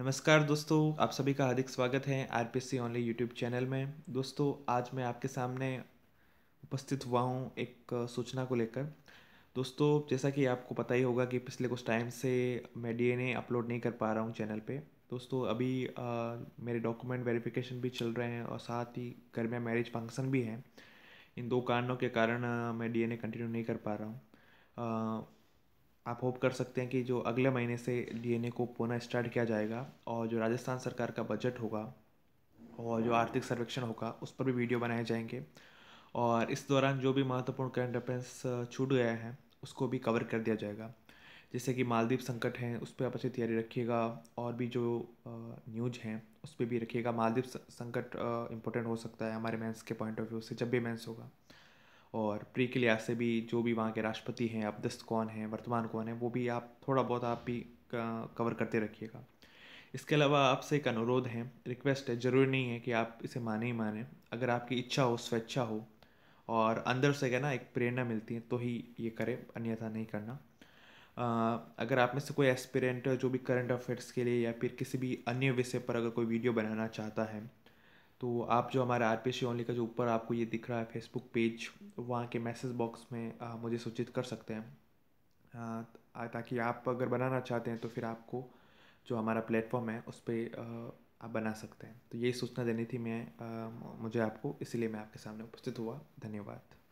नमस्कार दोस्तों आप सभी का हार्दिक स्वागत है R P C only YouTube channel में दोस्तों आज मैं आपके सामने उपस्थित हुआ हूँ एक सूचना को लेकर दोस्तों जैसा कि आपको पता ही होगा कि पिछले कुछ टाइम से मैं डी एन ए अपलोड नहीं कर पा रहा हूँ चैनल पे दोस्तों अभी आ, मेरे डॉक्यूमेंट वेरिफिकेशन भी चल रहे हैं और साथ ही घर में मैरिज फंक्शन भी है इन दो कारणों के कारण मैं डी एन ए कंटिन्यू नहीं कर पा रहा हूँ आप होप कर सकते हैं कि जो अगले महीने से डीएनए को पुनः स्टार्ट किया जाएगा और जो राजस्थान सरकार का बजट होगा और जो आर्थिक सर्वेक्षण होगा उस पर भी वीडियो बनाए जाएंगे और इस दौरान जो भी महत्वपूर्ण करंट अफेयर्स छूट गया है उसको भी कवर कर दिया जाएगा जैसे कि मालदीप संकट है उस पर आप अच्छी तैयारी रखिएगा और भी जो न्यूज हैं उस पर भी रखिएगा मालदीप संकट इम्पोर्टेंट हो सकता है हमारे मेंस के पॉइंट ऑफ व्यू से जब भी मेंस होगा और प्री क्लिया से भी जो भी वहाँ के राष्ट्रपति हैं अपदस्त कौन हैं वर्तमान कौन है वो भी आप थोड़ा बहुत आप भी कवर करते रखिएगा इसके अलावा आपसे एक अनुरोध है रिक्वेस्ट है ज़रूरी नहीं है कि आप इसे माने ही माने अगर आपकी इच्छा हो स्वेच्छा हो और अंदर से क्या ना एक प्रेरणा मिलती है तो ही ये करें अन्यथा नहीं करना अगर आप में से कोई एस्पिरेंट जो भी करंट अफेयर्स के लिए या फिर किसी भी अन्य विषय पर अगर कोई वीडियो बनाना चाहता है तो आप जो हमारा आर पी सी ओनली का जो ऊपर आपको ये दिख रहा है फेसबुक पेज वहाँ के मैसेज बॉक्स में आ, मुझे सूचित कर सकते हैं आ, ताकि आप अगर बनाना चाहते हैं तो फिर आपको जो हमारा प्लेटफॉर्म है उस पर आप बना सकते हैं तो यही सूचना देनी थी मैं आ, मुझे आपको इसीलिए मैं आपके सामने उपस्थित हुआ धन्यवाद